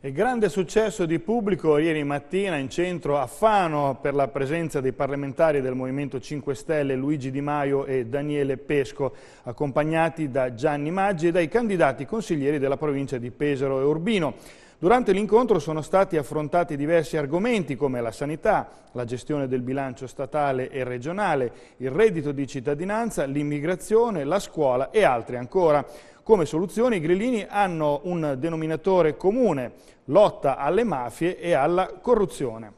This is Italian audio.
Il grande successo di pubblico ieri mattina in centro a Fano per la presenza dei parlamentari del Movimento 5 Stelle Luigi Di Maio e Daniele Pesco, accompagnati da Gianni Maggi e dai candidati consiglieri della provincia di Pesaro e Urbino. Durante l'incontro sono stati affrontati diversi argomenti come la sanità, la gestione del bilancio statale e regionale, il reddito di cittadinanza, l'immigrazione, la scuola e altri ancora. Come soluzione i grillini hanno un denominatore comune, lotta alle mafie e alla corruzione.